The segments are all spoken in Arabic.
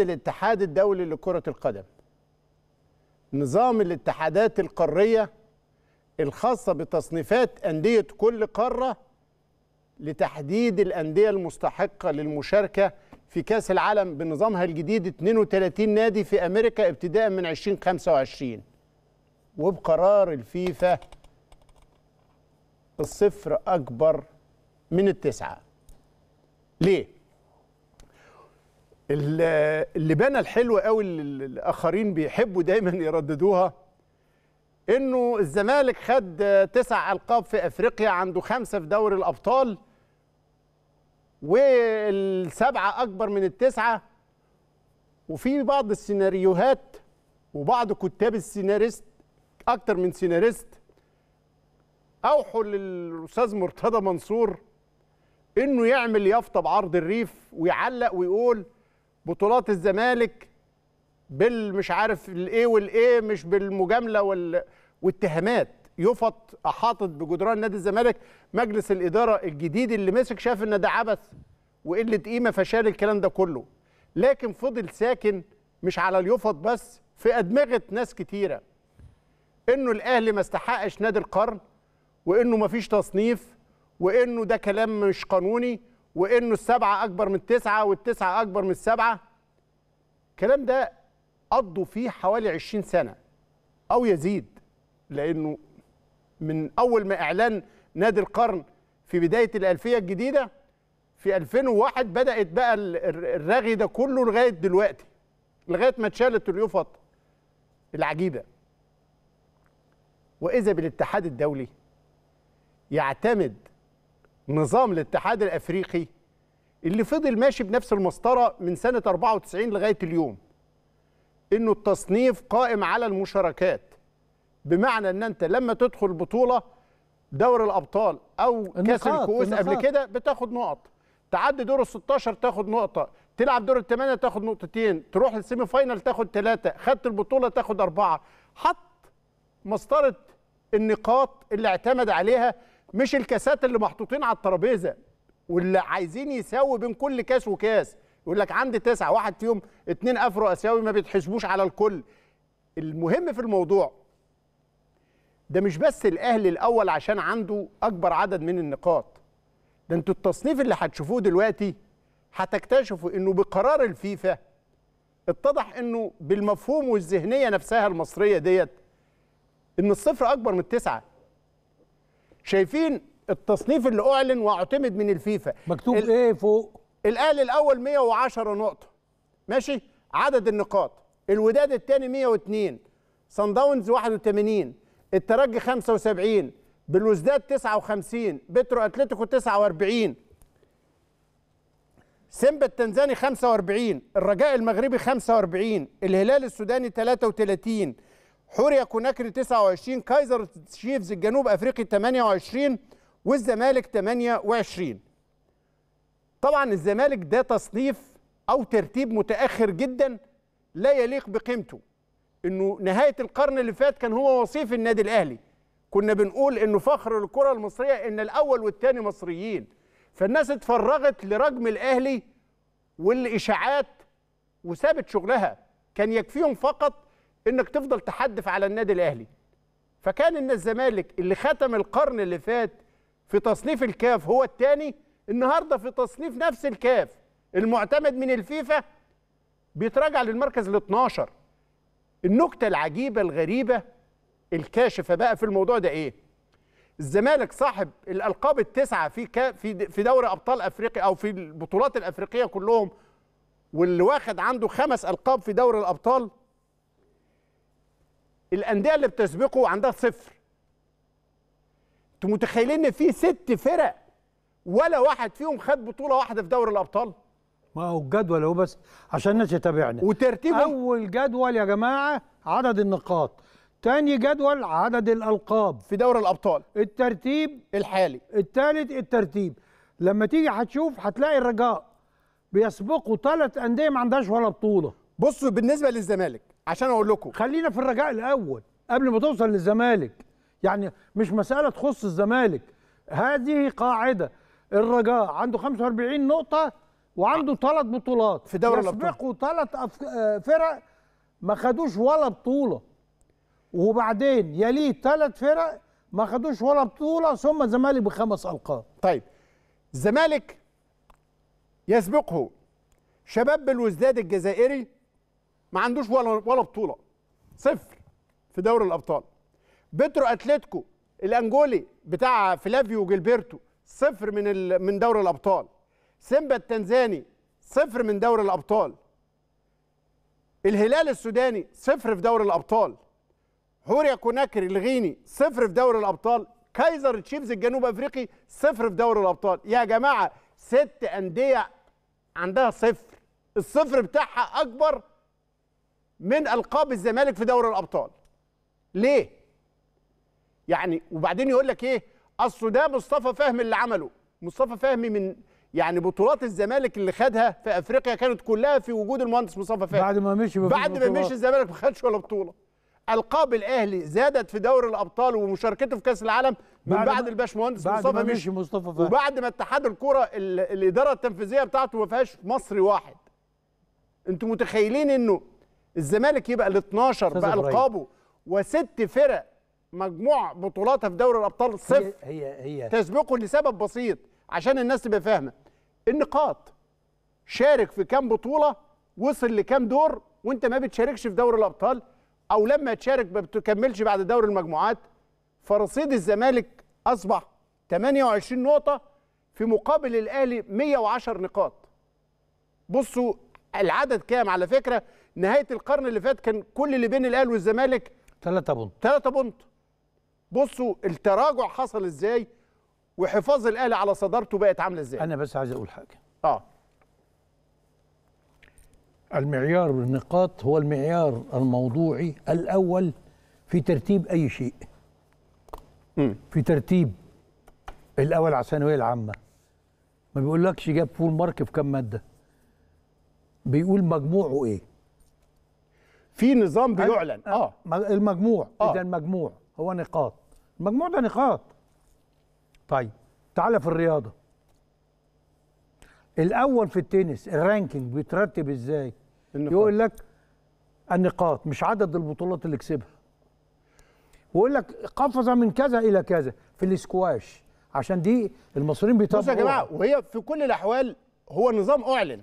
الاتحاد الدولي لكرة القدم نظام الاتحادات القارية الخاصة بتصنيفات أندية كل قارة لتحديد الأندية المستحقة للمشاركة في كأس العالم بنظامها الجديد 32 نادي في أمريكا ابتداء من 2025 وبقرار الفيفا الصفر أكبر من التسعة ليه؟ اللبانه الحلوه قوي اللي الاخرين بيحبوا دايما يرددوها انه الزمالك خد تسع القاب في افريقيا عنده خمسه في دوري الابطال والسبعه اكبر من التسعه وفي بعض السيناريوهات وبعض كتاب السيناريست اكتر من سيناريست اوحوا للاستاذ مرتضى منصور انه يعمل يافطه بعرض الريف ويعلق ويقول بطولات الزمالك بالمش عارف الايه والايه مش بالمجامله وال... يفط احاطت بجدران نادي الزمالك مجلس الاداره الجديد اللي مسك شاف ان ده عبث وقله قيمه فشال الكلام ده كله لكن فضل ساكن مش على اليفط بس في ادمغه ناس كتيره انه الاهلي ما استحقش نادي القرن وانه ما فيش تصنيف وانه ده كلام مش قانوني وانه السبعه اكبر من التسعه والتسعه اكبر من السبعه الكلام ده قضوا فيه حوالي 20 سنه او يزيد لانه من اول ما اعلان نادي القرن في بدايه الالفيه الجديده في 2001 بدات بقى الرغي ده كله لغايه دلوقتي لغايه ما اتشالت اليوفط العجيبه واذا بالاتحاد الدولي يعتمد نظام الاتحاد الافريقي اللي فضل ماشي بنفس المسطره من سنه 94 لغايه اليوم انه التصنيف قائم على المشاركات بمعنى ان انت لما تدخل بطوله دور الابطال او كاس الكؤوس قبل كده بتاخد نقط تعدي دور ال 16 تاخد نقطه تلعب دور الثمانيه تاخد نقطتين تروح للسيمي فاينل تاخد ثلاثه خدت البطوله تاخد اربعه حط مسطره النقاط اللي اعتمد عليها مش الكاسات اللي محطوطين على الترابيزه واللي عايزين يساوي بين كل كاس وكاس يقول لك عندي تسعه واحد فيهم اتنين افرو اسيوي ما بيتحسبوش على الكل المهم في الموضوع ده مش بس الاهلي الاول عشان عنده اكبر عدد من النقاط ده انتوا التصنيف اللي هتشوفوه دلوقتي هتكتشفوا انه بقرار الفيفا اتضح انه بالمفهوم والذهنيه نفسها المصريه ديت ان الصفر اكبر من التسعه شايفين التصنيف اللي اعلن واعتمد من الفيفا مكتوب ال... ايه فوق الاهلي الاول 110 نقطه ماشي عدد النقاط الوداد الثاني 102 سان داونز 81 الترجي 75 بالوزداد 59 بترو اتلتيكو 49 سيمبا التنزاني 45 الرجاء المغربي 45 الهلال السوداني 33 حوريا كوناكري 29 كايزر تشيفز الجنوب افريقي 28 والزمالك 28 طبعا الزمالك ده تصنيف او ترتيب متاخر جدا لا يليق بقيمته انه نهايه القرن اللي فات كان هو وصيف النادي الاهلي كنا بنقول انه فخر الكره المصريه ان الاول والثاني مصريين فالناس اتفرغت لرجم الاهلي والاشاعات وسابت شغلها كان يكفيهم فقط انك تفضل تحدف على النادي الاهلي فكان ان الزمالك اللي ختم القرن اللي فات في تصنيف الكاف هو الثاني النهارده في تصنيف نفس الكاف المعتمد من الفيفا بيتراجع للمركز ال 12 النكته العجيبه الغريبه الكاشفه بقى في الموضوع ده ايه الزمالك صاحب الالقاب التسعه في في في دوري ابطال افريقيا او في البطولات الافريقيه كلهم واللي واخد عنده خمس القاب في دوري الابطال الانديه اللي بتسبقه عندها صفر انتوا متخيلين ان في ست فرق ولا واحد فيهم خد بطوله واحده في دوري الابطال ما هو الجدول اهو بس عشان الناس تتابعنا وترتيب اول جدول يا جماعه عدد النقاط تاني جدول عدد الالقاب في دوري الابطال الترتيب الحالي الثالث الترتيب لما تيجي هتشوف هتلاقي الرجاء بيسبقوا ثلاث انديه ما عندهاش ولا بطوله بصوا بالنسبه للزمالك عشان اقول لكم خلينا في الرجاء الاول قبل ما توصل للزمالك يعني مش مساله تخص الزمالك هذه قاعده الرجاء عنده 45 نقطه وعنده ثلاث بطولات في دوري الابطال يسبقوا ثلاث آه، فرق ما خدوش ولا بطوله وبعدين يليه ثلاث فرق ما خدوش ولا بطوله ثم الزمالك بخمس القاب طيب الزمالك يسبقه شباب بالوزداد الجزائري ما عندوش ولا ولا بطوله صفر في دوري الابطال بترو اتلتيكو الانجولي بتاع فلافيو جيلبرتو صفر من ال... من دوري الابطال سيمبا التنزاني صفر من دوري الابطال الهلال السوداني صفر في دوري الابطال هوريا كوناكري الغيني صفر في دوري الابطال كايزر تشيفز الجنوب افريقي صفر في دوري الابطال يا جماعه ست انديه عندها صفر الصفر بتاعها اكبر من القاب الزمالك في دوري الابطال ليه يعني وبعدين يقول لك ايه اصل ده مصطفى فهمي اللي عمله مصطفى فهمي من يعني بطولات الزمالك اللي خدها في افريقيا كانت كلها في وجود المهندس مصطفى فهمي بعد ما مشي بعد ما مشي الزمالك ما خدش ولا بطوله القاب الاهلي زادت في دوري الابطال ومشاركته في كاس العالم من بعد, بعد الباشمهندس مصطفى ما مشي مصطفى فهمي وبعد ما اتحاد الكره الاداره التنفيذيه بتاعته ما فيهاش مصري واحد انتوا متخيلين انه الزمالك يبقى ال 12 بقى القابه وست فرق مجموع بطولاتها في دوري الابطال صفر هي هي, هي. تسبقه لسبب بسيط عشان الناس تبقى فاهمه النقاط شارك في كام بطوله وصل لكام دور وانت ما بتشاركش في دوري الابطال او لما تشارك ما بتكملش بعد دوري المجموعات فرصيد الزمالك اصبح 28 نقطه في مقابل الاهلي 110 نقاط بصوا العدد كام على فكره نهايه القرن اللي فات كان كل اللي بين الاهلي والزمالك تلاتة بونت تلاتة بونت بصوا التراجع حصل ازاي وحفاظ الاهلي على صدارته بقت عامله ازاي انا بس عايز اقول حاجه اه المعيار بالنقاط هو المعيار الموضوعي الاول في ترتيب اي شيء م. في ترتيب الاول على الثانويه العامه ما بيقولكش جاب فول مارك في كام ماده بيقول مجموعه ايه في نظام بيعلن اه, آه. المجموع آه. اذا المجموع هو نقاط المجموع ده نقاط طيب تعالى في الرياضه الاول في التنس الرانكينج بيترتب ازاي النقاط. يقول لك النقاط مش عدد البطولات اللي كسبها ويقول لك قفز من كذا الى كذا في الاسكواش عشان دي المصريين بيتابعوا بصوا يا جماعه وهي في كل الاحوال هو نظام اعلن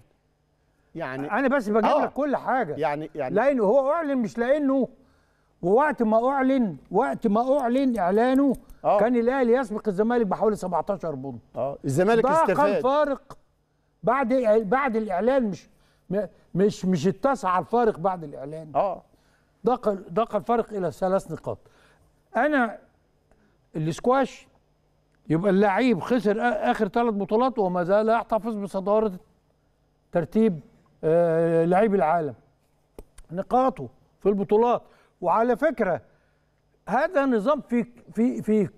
يعني انا بس بجيب آه. لك كل حاجه يعني يعني لانه هو اعلن مش لانه ووقت ما اعلن وقت ما اعلن اعلانه أوه. كان الاهلي يسبق الزمالك بحوالي 17 بونت اه الزمالك استفاد ده كان فارق بعد بعد الاعلان مش مش مش اتسع الفارق بعد الاعلان اه ضاق دق الفارق الى ثلاث نقاط انا الاسكواش يبقى اللعيب خسر اخر ثلاث بطولات وما زال يحتفظ بصداره ترتيب آه، لعيب العالم نقاطه في البطولات وعلى فكره هذا نظام في في في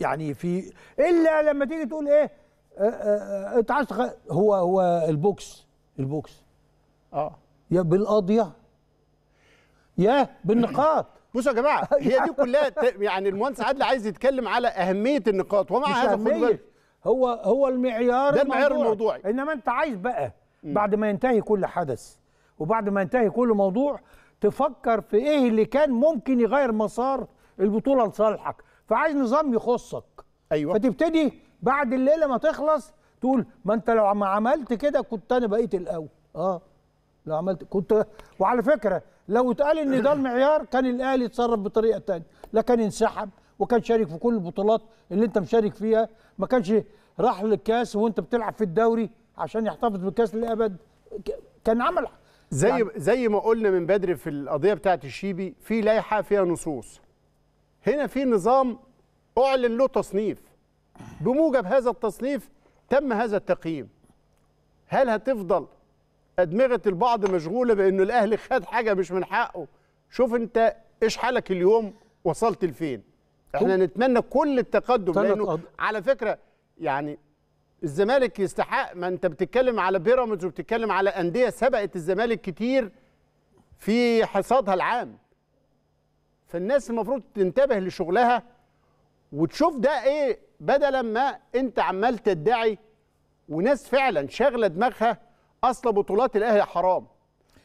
يعني في الا لما تيجي تقول ايه آه، آه، انت عايز هو هو البوكس البوكس اه يا بالقاضيه يا بالنقاط بصوا يا جماعه هي دي كلها يعني المهندس عادل عايز يتكلم على اهميه النقاط ومع هذا خد بالك هو هو المعيار ده المعيار الموضوعي انما انت عايز بقى بعد ما ينتهي كل حدث وبعد ما ينتهي كل موضوع تفكر في ايه اللي كان ممكن يغير مسار البطوله لصالحك فعايز نظام يخصك ايوه فتبتدي بعد الليله ما تخلص تقول ما انت لو ما عملت كده كنت انا بقيت الاول اه لو عملت كنت وعلى فكره لو اتقال ان ده المعيار كان الاهلي اتصرف بطريقه ثانيه لا كان انسحب وكان شارك في كل البطولات اللي انت مشارك فيها ما كانش راح للكاس وانت بتلعب في الدوري عشان يحتفظ بالكاس للابد كان عمل زي يعني زي ما قلنا من بدري في القضيه بتاعه الشيبي في لائحه فيها نصوص هنا في نظام اعلن له تصنيف بموجب هذا التصنيف تم هذا التقييم هل هتفضل ادمغه البعض مشغوله بانه الاهلي خد حاجه مش من حقه شوف انت ايش حالك اليوم وصلت لفين احنا نتمنى كل التقدم لانه على فكره يعني الزمالك يستحق ما انت بتتكلم على بيراميدز وبتتكلم على انديه سبقت الزمالك كتير في حصادها العام فالناس المفروض تنتبه لشغلها وتشوف ده ايه بدلا ما انت عمال تدعي وناس فعلا شاغله دماغها اصل بطولات الاهلي حرام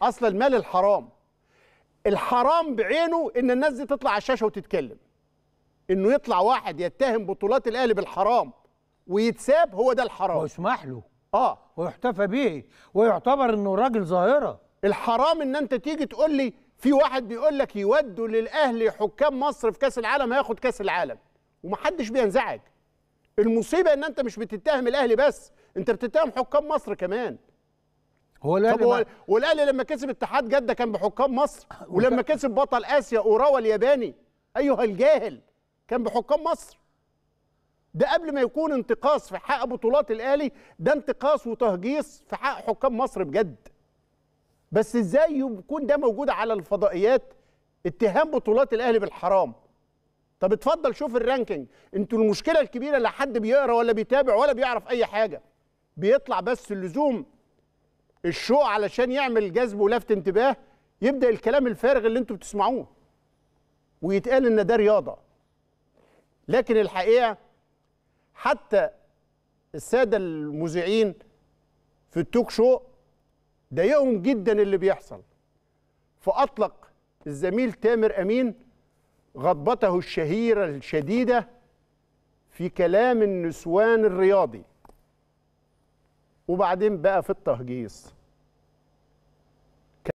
اصل المال الحرام الحرام بعينه ان الناس دي تطلع على الشاشه وتتكلم انه يطلع واحد يتهم بطولات الاهلي بالحرام ويتساب هو ده الحرام ويسمح له اه ويحتفى به ويعتبر انه راجل ظاهره الحرام ان انت تيجي تقول لي في واحد بيقول لك يودوا للاهلي حكام مصر في كاس العالم هياخد كاس العالم ومحدش بينزعج المصيبه ان انت مش بتتهم الاهلي بس انت بتتهم حكام مصر كمان هو الاهلي هو... والاهلي لما كسب اتحاد جده كان بحكام مصر ولما كسب بطل اسيا اوراوا الياباني ايها الجاهل كان بحكام مصر ده قبل ما يكون انتقاص في حق بطولات الاهلي ده انتقاص وتهجيص في حق حكام مصر بجد بس ازاي يكون ده موجود على الفضائيات اتهام بطولات الاهلي بالحرام طب اتفضل شوف الرانكينج انتوا المشكله الكبيره لا حد بيقرا ولا بيتابع ولا بيعرف اي حاجه بيطلع بس اللزوم الشو علشان يعمل جذب ولفت انتباه يبدا الكلام الفارغ اللي انتوا بتسمعوه ويتقال ان ده رياضه لكن الحقيقه حتى الساده المذيعين في التوك شو ضايقهم جدا اللي بيحصل فاطلق الزميل تامر امين غضبته الشهيره الشديده في كلام النسوان الرياضي وبعدين بقى في التهجيص